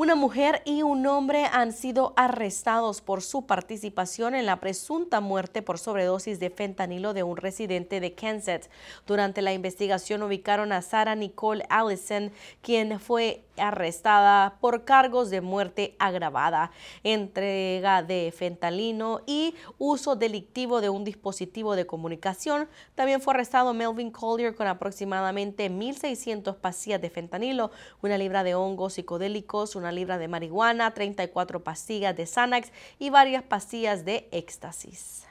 Una mujer y un hombre han sido arrestados por su participación en la presunta muerte por sobredosis de fentanilo de un residente de Kansas. Durante la investigación ubicaron a Sarah Nicole Allison, quien fue arrestada por cargos de muerte agravada, entrega de fentalino y uso delictivo de un dispositivo de comunicación. También fue arrestado Melvin Collier con aproximadamente 1.600 pastillas de fentanilo, una libra de hongos psicodélicos, una libra de marihuana, 34 pastillas de Xanax y varias pastillas de éxtasis.